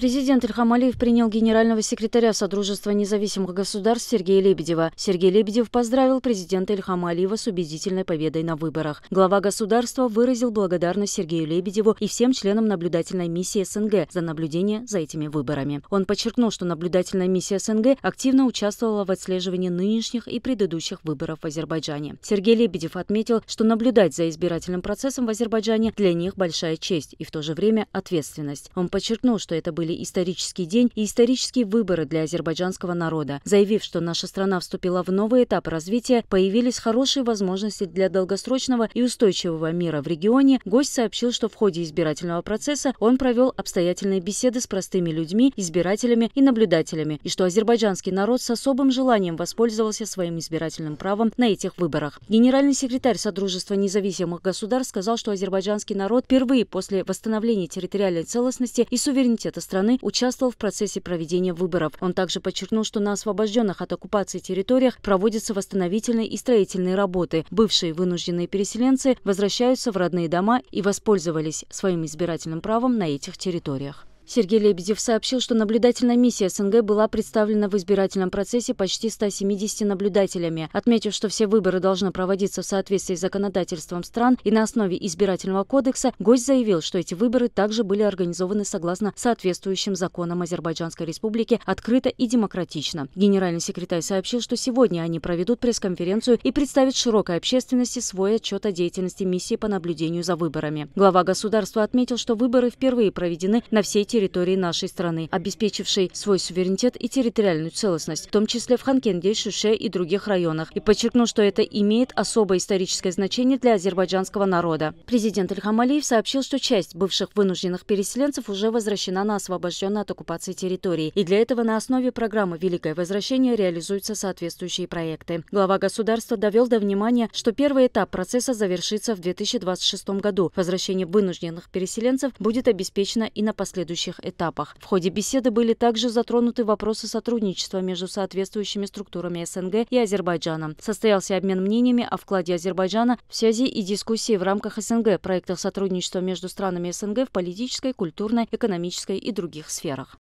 Президент Ильхам Алиев принял генерального секретаря Содружества независимых государств Сергея Лебедева. Сергей Лебедев поздравил президента Ильхама Алиева с убедительной победой на выборах. Глава государства выразил благодарность Сергею Лебедеву и всем членам наблюдательной миссии СНГ за наблюдение за этими выборами. Он подчеркнул, что наблюдательная миссия СНГ активно участвовала в отслеживании нынешних и предыдущих выборов в Азербайджане. Сергей Лебедев отметил, что наблюдать за избирательным процессом в Азербайджане для них большая честь и в то же время ответственность. Он подчеркнул, что это были отметили исторический день и исторические выборы для азербайджанского народа, заявив, что наша страна вступила в новый этап развития, появились хорошие возможности для долгосрочного и устойчивого мира в регионе, гость сообщил, что в ходе избирательного процесса он провел обстоятельные беседы с простыми людьми, избирателями и наблюдателями, и что азербайджанский народ с особым желанием воспользовался своим избирательным правом на этих выборах. Генеральный секретарь Содружества независимых государств сказал, что азербайджанский народ впервые после восстановления территориальной целостности и суверенитета страны страны участвовал в процессе проведения выборов. Он также подчеркнул, что на освобожденных от оккупации территориях проводятся восстановительные и строительные работы. Бывшие вынужденные переселенцы возвращаются в родные дома и воспользовались своим избирательным правом на этих территориях. Сергей Лебедев сообщил, что наблюдательная миссия СНГ была представлена в избирательном процессе почти 170 наблюдателями, отметив, что все выборы должны проводиться в соответствии с законодательством стран и на основе избирательного кодекса, гость заявил, что эти выборы также были организованы согласно соответствующим законам Азербайджанской республики открыто и демократично. Генеральный секретарь сообщил, что сегодня они проведут пресс-конференцию и представят широкой общественности свой отчет о деятельности миссии по наблюдению за выборами. Глава государства отметил, что выборы впервые проведены на всей территории территории нашей страны, обеспечившей свой суверенитет и территориальную целостность, в том числе в Ханкенде, Шуше и других районах. И подчеркнул, что это имеет особое историческое значение для азербайджанского народа. Президент Ильхам Алиев сообщил, что часть бывших вынужденных переселенцев уже возвращена на освобожденную от оккупации территории. И для этого на основе программы «Великое возвращение» реализуются соответствующие проекты. Глава государства довел до внимания, что первый этап процесса завершится в 2026 году. Возвращение вынужденных переселенцев будет обеспечено и на последующие следующих этапах. В ходе беседы были также затронуты вопросы сотрудничества между соответствующими структурами СНГ и Азербайджаном. Состоялся обмен мнениями о вкладе Азербайджана в связи и дискуссии в рамках СНГ, проектах сотрудничества между странами СНГ в политической, культурной, экономической и других сферах.